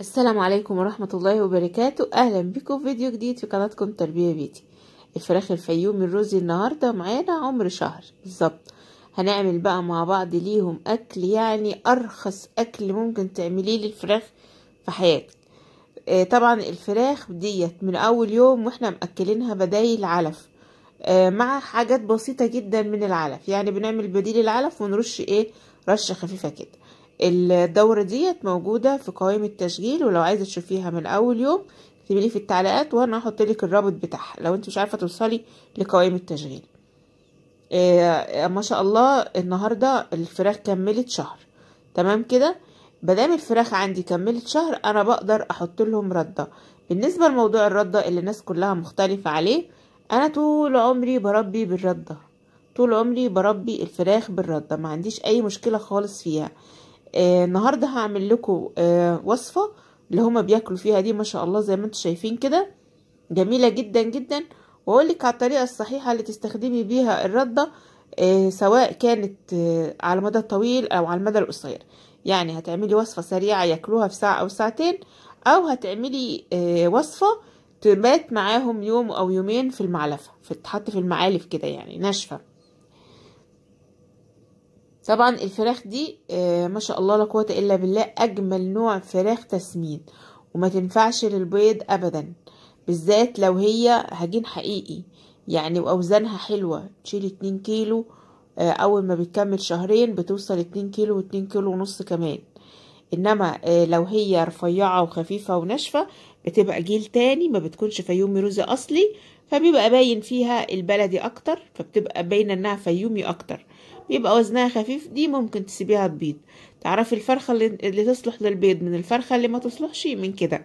السلام عليكم ورحمة الله وبركاته أهلا بكم في فيديو جديد في قناتكم تربية بيتي الفراخ الفيوم الرزي النهاردة معانا عمر شهر بالظبط هنعمل بقى مع بعض ليهم أكل يعني أرخص أكل ممكن تعمليه للفراخ في حياتك آه طبعا الفراخ ديت من أول يوم واحنا مأكلينها بدايل علف آه مع حاجات بسيطة جدا من العلف يعني بنعمل بديل العلف ونرش ايه رشة خفيفة كده الدورة ديت موجودة في قوائم التشغيل ولو عايزة تشوفيها من أول يوم اكتبي لي في التعليقات وأنا هحطلك لك الرابط بتاعها لو أنت مش عارفة توصلي لقوائم التشغيل إيه ما شاء الله النهاردة الفراخ كملت شهر تمام كده مادام الفراخ عندي كملت شهر أنا بقدر أحط لهم ردة بالنسبة لموضوع الردة اللي الناس كلها مختلفة عليه أنا طول عمري بربي بالردة طول عمري بربي الفراخ بالردة ما عنديش أي مشكلة خالص فيها آه النهارده هعمل لكم آه وصفه اللي هما بياكلوا فيها دي ما شاء الله زي ما انتم شايفين كده جميله جدا جدا وأقولك على الطريقه الصحيحه اللي تستخدمي بيها الرده آه سواء كانت آه على المدى الطويل او على المدى القصير يعني هتعملي وصفه سريعه ياكلوها في ساعه او ساعتين او هتعملي آه وصفه تبات معاهم يوم او يومين في المعلفه في تحط في المعالف كده يعني ناشفه طبعا الفراخ دي آه، ما شاء الله لا قوه الا بالله اجمل نوع فراخ تسمين وما تنفعش للبيض ابدا بالذات لو هي هجين حقيقي يعني واوزانها حلوه تشيل اتنين كيلو آه، اول ما بتكمل شهرين بتوصل اتنين كيلو واتنين كيلو ونص كمان انما آه، لو هي رفيعه وخفيفه وناشفه بتبقى جيل تاني ما بتكونش فيومي رز اصلي فبيبقى باين فيها البلدي اكتر فبتبقى باينه انها فيومي اكتر يبقى وزنها خفيف دي ممكن تسيبيها تبيض تعرفي الفرخة اللي, اللي تصلح للبيض من الفرخة اللي ما تصلحش من كده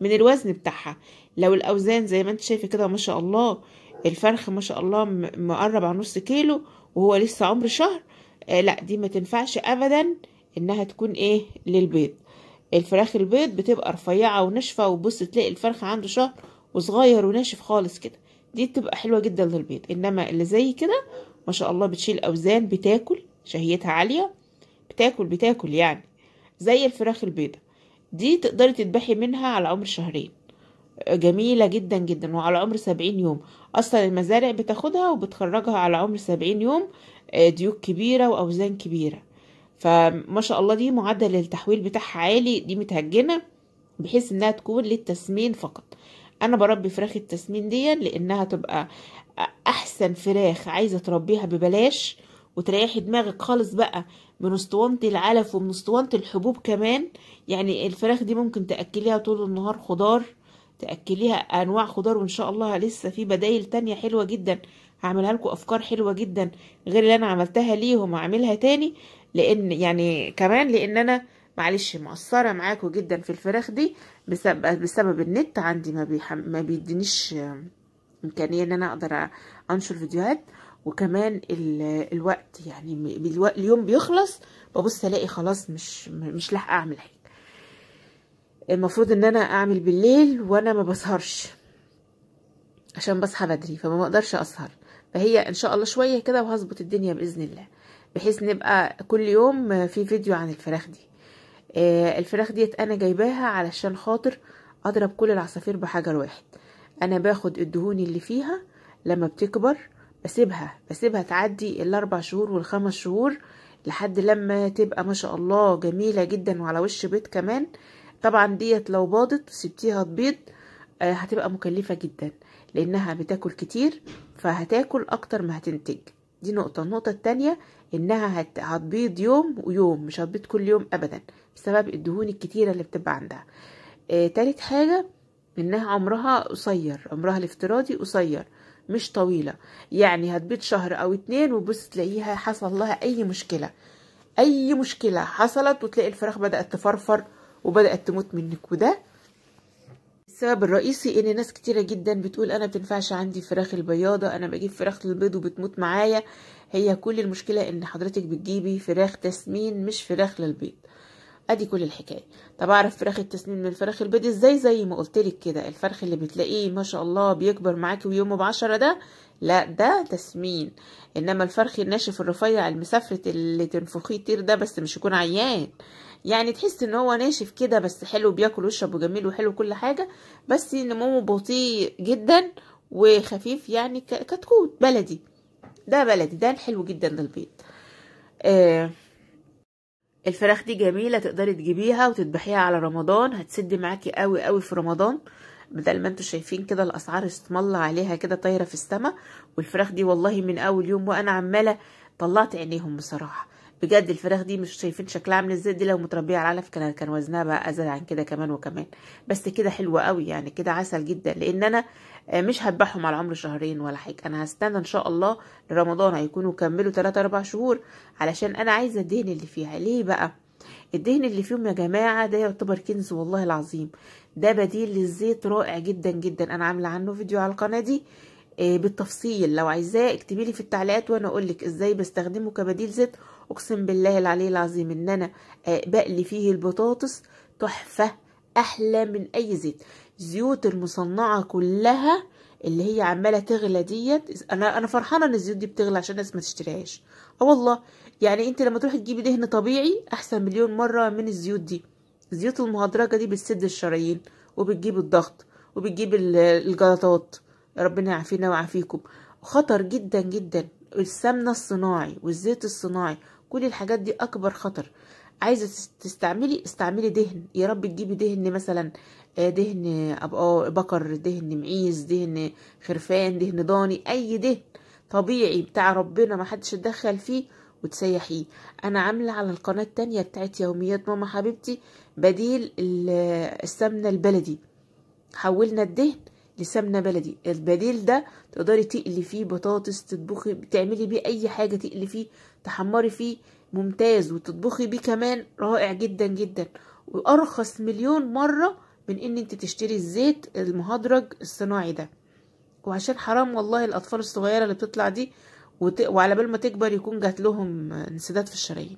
من الوزن بتاعها لو الأوزان زي ما انت شايفة كده ما شاء الله الفرخ ما شاء الله مقرب على نص كيلو وهو لسه عمر شهر آه لا دي ما تنفعش أبدا انها تكون ايه للبيض الفراخ البيض بتبقى رفيعة وناشفة وبص تلاقي الفرخ عنده شهر وصغير وناشف خالص كده دي بتبقى حلوة جدا للبيض انما اللي زي كده ما شاء الله بتشيل أوزان بتاكل شهيتها عالية بتاكل بتاكل يعني زي الفراخ البيضة دي تقدري تذبحي منها على عمر شهرين جميلة جدا جدا وعلى عمر سبعين يوم أصلا المزارع بتاخدها وبتخرجها على عمر سبعين يوم آه، ديوك كبيرة وأوزان كبيرة فما شاء الله دي معدل التحويل بتاعها عالي دي متهجنة بحيث انها تكون للتسمين فقط انا بربي فراخ التسمين دي لانها تبقى احسن فراخ عايزه تربيها ببلاش وتريحي دماغك خالص بقى من اسطوانه العلف ومن اسطوانه الحبوب كمان يعني الفراخ دي ممكن تاكليها طول النهار خضار تاكليها انواع خضار وان شاء الله لسه في بدايل تانية حلوه جدا هعملها لكم افكار حلوه جدا غير اللي انا عملتها ليهم هعملها تاني لان يعني كمان لان انا معلش مقصره معاكم جدا في الفراخ دي بسبب بسبب النت عندي ما, ما بيدينيش امكانيه ان انا اقدر انشر فيديوهات وكمان الوقت يعني اليوم بيخلص ببص الاقي خلاص مش مش لاحقه اعمل حاجه المفروض ان انا اعمل بالليل وانا ما بسهرش عشان بصحى بدري فما بقدرش اسهر فهي ان شاء الله شويه كده وهظبط الدنيا باذن الله بحيث نبقى كل يوم في فيديو عن الفراخ دي آه، الفراخ ديت انا جايباها علشان خاطر اضرب كل العصافير بحجر واحد انا باخد الدهون اللي فيها لما بتكبر بسيبها بسيبها تعدي الاربع شهور والخمس شهور لحد لما تبقى ما شاء الله جميله جدا وعلى وش بيض كمان طبعا ديت لو باضت وسبتيها تبيض آه، هتبقى مكلفه جدا لانها بتاكل كتير فهتاكل اكتر ما هتنتج دي نقطه النقطه التانية انها هتبيض يوم ويوم مش هتبيض كل يوم ابدا بسبب الدهون الكتيره اللي بتبقى عندها آه تالت حاجه منها عمرها قصير عمرها الافتراضي قصير مش طويلة يعني هتبيض شهر أو اتنين وبس تلاقيها حصل لها أي مشكلة أي مشكلة حصلت وتلاقي الفراخ بدأت تفرفر وبدأت تموت منك وده السبب الرئيسي ان ناس كتيره جدا بتقول انا بتنفعش عندي فراخ البياضه انا بجيب فراخ البيض وبتموت معايا هي كل المشكله ان حضرتك بتجيبي فراخ تسمين مش فراخ للبيض ادي كل الحكايه طب اعرف فراخ التسنين من فراخ البيض ازاي زي ما قلت لك كده الفرخ اللي بتلاقيه ما شاء الله بيكبر معاكي ويومه بعشرة ده لا ده تسمين انما الفرخ الناشف الرفيع المسافرة اللي تنفخيه طير ده بس مش يكون عيان يعني تحس ان هو ناشف كده بس حلو بياكل ويشرب وجميل وحلو كل حاجه بس نموه بطيء جدا وخفيف يعني كتكوت بلدي ده بلدي ده الحلو جدا للبيض آه الفراخ دي جميلة تقدري تجيبيها وتذبحيها على رمضان هتسد معاكي قوي قوي في رمضان بدل ما انتوا شايفين كده الاسعار استملى عليها كده طايرة في السما والفراخ دي والله من اول يوم وانا عمالة طلعت عينيهم بصراحة بجد الفراخ دي مش شايفين شكلها عامل ازاي دي لو متربيه على علف كان كان وزنها بقى ازيد عن كده كمان وكمان بس كده حلوه قوي يعني كده عسل جدا لان انا مش هذبحهم على عمر شهرين ولا حاجه انا هستنى ان شاء الله لرمضان هيكونوا كملوا 3 4 شهور علشان انا عايزه الدهن اللي فيها ليه بقى الدهن اللي فيهم يا جماعه ده يعتبر كنز والله العظيم ده بديل للزيت رائع جدا جدا انا عامله عنه فيديو على القناه دي آه، بالتفصيل لو عايزاه اكتبي لي في التعليقات وانا اقول لك ازاي بستخدمه كبديل زيت اقسم بالله العلي العظيم ان انا بقلي فيه البطاطس تحفه احلى من اي زيت زيوت المصنعه كلها اللي هي عماله تغلى ديت انا انا فرحانه ان الزيوت دي بتغلى عشان الناس ما تشتريهاش اه والله يعني انت لما تروحي تجيبي دهن طبيعي احسن مليون مره من الزيوت دي الزيوت المهدرجه دي بتسد الشرايين وبتجيب الضغط وبتجيب الجلطات ربنا يعافينا ويعافيكم خطر جدا جدا السمنه الصناعي والزيت الصناعي كل الحاجات دي اكبر خطر عايزه تستعملي استعملي دهن يا رب تجيبي دهن مثلا آه، دهن آه، بقر دهن معيز دهن خرفان دهن ضاني اي دهن طبيعي بتاع ربنا ما حدش اتدخل فيه وتسيحيه انا عامله على القناه التانية بتاعت يوميات ماما حبيبتي بديل السمنه البلدي حولنا الدهن لسمنه بلدي البديل ده تقدري تقلي فيه بطاطس تطبخي تعملي بيه اي حاجه تقلي فيه تحمري فيه ممتاز وتطبخي بيه كمان رائع جدا جدا وارخص مليون مره من ان انت تشتري الزيت المهدرج الصناعي ده وعشان حرام والله الاطفال الصغيره اللي بتطلع دي وت... وعلى بال ما تكبر يكون جات لهم انسداد في الشرايين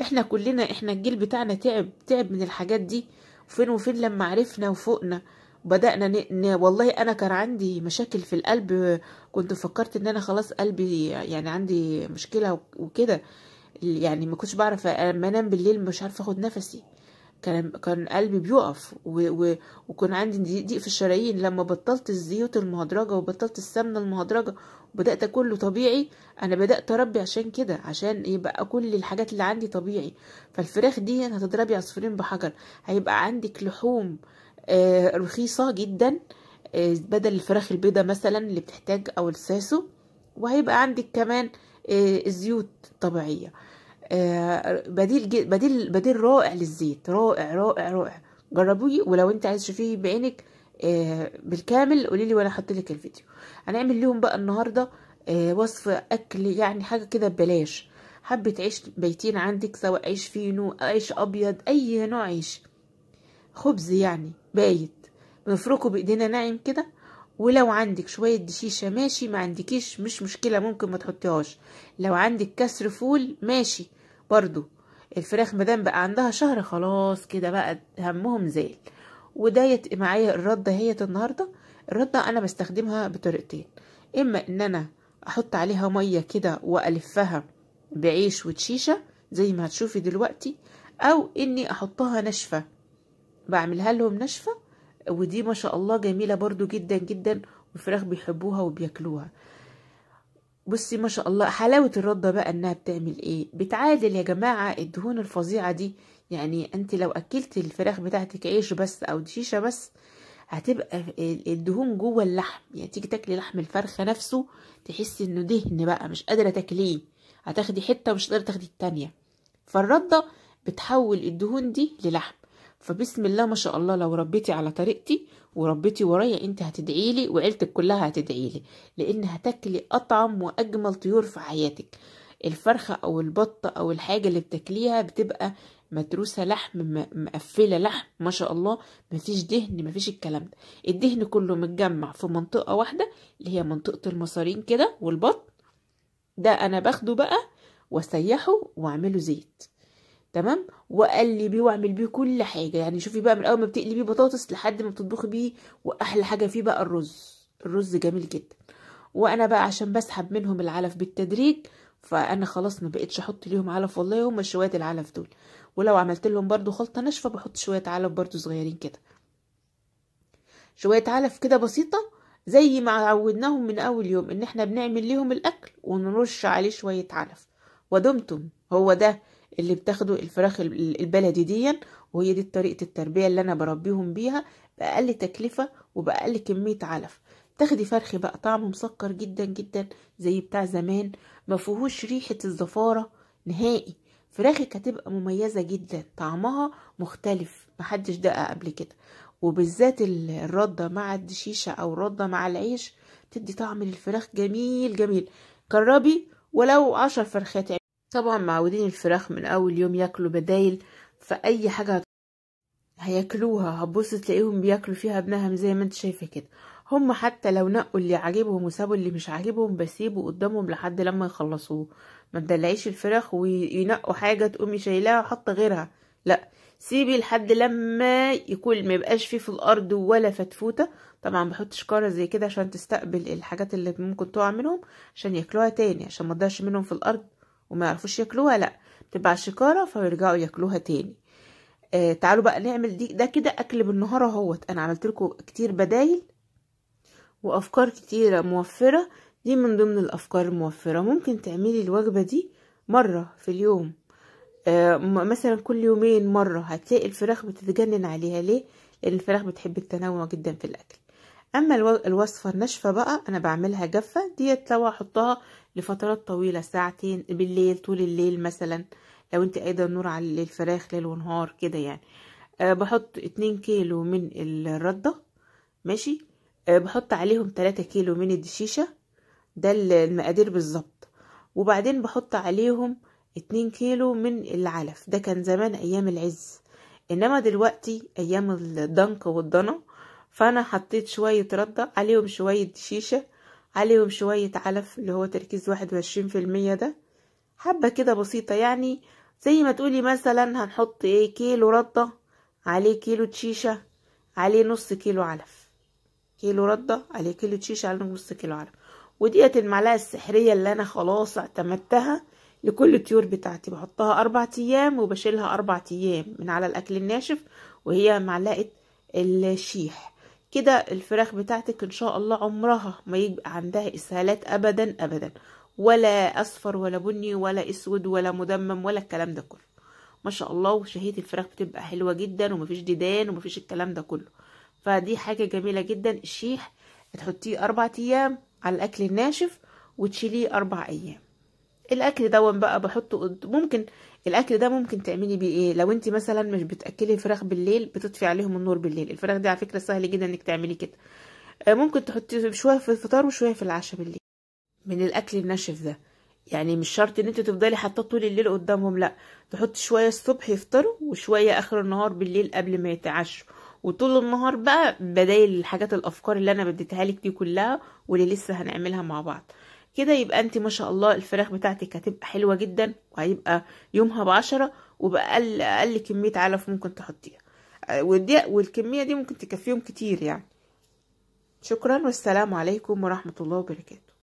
احنا كلنا احنا الجيل بتاعنا تعب تعب من الحاجات دي وفين وفين لما عرفنا وفوقنا بدأنا ن... والله أنا كان عندي مشاكل في القلب كنت فكرت إن أنا خلاص قلبي يعني عندي مشكلة وكده يعني ما كنتش بعرف لما أنام بالليل مش عارفة أخد نفسي كان كان قلبي بيقف و... و... وكان عندي ضيق في الشرايين لما بطلت الزيوت المهدرجة وبطلت السمنة المهدرجة وبدأت أكله طبيعي أنا بدأت أربي عشان كده عشان يبقى كل الحاجات اللي عندي طبيعي فالفراخ دي هتضربي عصفورين بحجر هيبقى عندك لحوم آه، رخيصة جدا آه، بدل الفراخ البيضة مثلا اللي بتحتاج او الساسو وهيبقى عندك كمان آه، زيوت طبيعية بديل بديل بديل رائع للزيت رائع رائع رائع جربوه ولو انت عايز تشوفيه بعينك بالكامل قولي لي وانا احط لك الفيديو هنعمل لهم بقى النهارده وصف اكل يعني حاجه كده ببلاش حبه عيش بيتين عندك سواء عيش فينو عيش ابيض اي نوع عيش خبز يعني بايت بنفركه بايدينا ناعم كده ولو عندك شوية دشيشة ماشي ما عندكيش مش مشكلة ممكن ما تحطيهاش لو عندك كسر فول ماشي برضو الفراخ مدام بقى عندها شهر خلاص كده بقى همهم زال وده معايا الردة هي النهاردة الردة انا بستخدمها بطريقتين اما ان انا احط عليها مية كده والفها بعيش وتشيشة زي ما هتشوفي دلوقتي او اني احطها ناشفه بعملها لهم ناشفه ودي ما شاء الله جميله برضو جدا جدا والفراخ بيحبوها وبياكلوها بصي ما شاء الله حلاوه الرده بقى انها بتعمل ايه بتعادل يا جماعه الدهون الفظيعه دي يعني انت لو اكلت الفراخ بتاعتك عيش بس او دشيشه بس هتبقى الدهون جوه اللحم يعني تيجي تاكلي لحم الفرخه نفسه تحسي انه دهن بقى مش قادره تاكليه هتاخدي حته ومش قادره تاخدي التانيه فالرده بتحول الدهون دي للحم فبسم الله ما شاء الله لو ربيتي على طريقتي وربيتي ورايا انت هتدعيلي وعيلتك كلها هتدعيلي لان هتاكلي اطعم واجمل طيور في حياتك الفرخه او البطه او الحاجه اللي بتاكليها بتبقى متروسه لحم مقفله لحم ما شاء الله مفيش دهن مفيش الكلام ده الدهن كله متجمع في منطقه واحده اللي هي منطقه المصارين كده والبط ده انا باخده بقى واسيحه واعمله زيت تمام وقلبيه واعمل بيه كل حاجه يعني شوفي بقى من اول ما بتقلبيه بطاطس لحد ما بتطبخي بيه واحلى حاجه فيه بقى الرز الرز جميل جدا وانا بقى عشان بسحب منهم العلف بالتدريج فانا خلاص ما بقتش احط ليهم علف والله هما شويه العلف دول ولو عملت لهم برده خلطه ناشفه بحط شويه علف برده صغيرين كده شويه علف كده بسيطه زي ما عودناهم من اول يوم ان احنا بنعمل ليهم الاكل ونرش عليه شويه علف ودمتم هو ده اللي بتاخده الفراخ البلدي دي وهي دي طريقه التربيه اللي انا بربيهم بيها باقل تكلفه وباقل كميه علف تاخدي فرخ بقى طعمه مسكر جدا جدا زي بتاع زمان ما فيهوش ريحه الزفاره نهائي فراخك هتبقى مميزه جدا طعمها مختلف محدش دقق قبل كده وبالذات الرده مع الدشيشه او الرده مع العيش تدي طعم للفراخ جميل جميل قربي ولو عشر فرخات طبعا معودين الفراخ من اول يوم ياكلوا بدايل فاي حاجه هياكلوها هتبص تلاقيهم بياكلوا فيها ابنهم زي ما انت شايفه كده هم حتى لو نقوا اللي عاجبهم وسابوا اللي مش عاجبهم بسيبه قدامهم لحد لما يخلصوه ما تدلعيش الفراخ وينقوا حاجه تقومي شايلاها وحاطه غيرها لا سيبي لحد لما يكون ما يبقاش فيه في الارض ولا فتفوته طبعا بحط شكاره زي كده عشان تستقبل الحاجات اللي ممكن تقع منهم عشان ياكلوها تاني عشان ما تضيعش منهم في الارض وما يعرفوش ياكلوها لا بتبقى شكاره فيرجعوا ياكلوها تاني آه تعالوا بقى نعمل دي ده كده اكل بالنهار اهوت انا عملت لكم كتير بدايل وافكار كتيره موفره دي من ضمن الافكار الموفره ممكن تعملي الوجبه دي مره في اليوم آه مثلا كل يومين مره هتلاقي الفراخ بتتجنن عليها ليه لان الفراخ بتحب التنوع جدا في الاكل اما الوصفه الناشفه بقى انا بعملها جافه ديت لو احطها لفترات طويلة ساعتين بالليل طول الليل مثلا لو انت قايدة النور على الفراخ ليل ونهار كده يعني أه بحط اتنين كيلو من الردة ماشي أه بحط عليهم تلاتة كيلو من الدشيشة ده المقادير بالظبط وبعدين بحط عليهم اتنين كيلو من العلف ده كان زمان ايام العز انما دلوقتي ايام الضنك والضنا فانا حطيت شوية ردة عليهم شوية دشيشة عليهم شوية علف اللي هو تركيز واحد وعشرين في المية ده حبة كده بسيطة يعني زي ما تقولي مثلا هنحط ايه كيلو ردة عليه كيلو تشيشة عليه نص كيلو علف كيلو ردة عليه كيلو تشيشة عليه نص كيلو علف وديت المعلقة السحرية اللي انا خلاص اعتمدتها لكل الطيور بتاعتي بحطها اربع ايام وبشيلها اربع ايام من على الاكل الناشف وهي معلقة الشيح كده الفراخ بتاعتك ان شاء الله عمرها ما يبقى عندها اسهالات ابدا ابدا ولا اصفر ولا بني ولا اسود ولا مدمم ولا الكلام ده كله ما شاء الله وشهيه الفراخ بتبقى حلوه جدا ومفيش ديدان ومفيش الكلام ده كله فدي حاجه جميله جدا الشيح تحطيه اربع ايام على الاكل الناشف وتشيليه اربع ايام الاكل ده بقى بحطه قد... ممكن الاكل ده ممكن تعملي بيه ايه لو انت مثلا مش بتاكلي فراخ بالليل بتطفي عليهم النور بالليل الفراخ دي على فكره سهل جدا انك تعملي كده آه، ممكن تحطي شويه في الفطار وشويه في العشاء بالليل من الاكل الناشف ده يعني مش شرط ان انت تفضلي حاطاه طول الليل قدامهم لا تحطي شويه الصبح يفطروا وشويه اخر النهار بالليل قبل ما يتعشوا وطول النهار بقى بدايل الحاجات الافكار اللي انا بديتها لك دي كلها واللي لسه هنعملها مع بعض كده يبقى انت ما شاء الله الفراخ بتاعتك هتبقى حلوه جدا وهيبقى يومها بعشرة وباقل اقل كميه علف ممكن تحطيها آه، ودي والكميه دي ممكن تكفيهم كتير يعني شكرا والسلام عليكم ورحمه الله وبركاته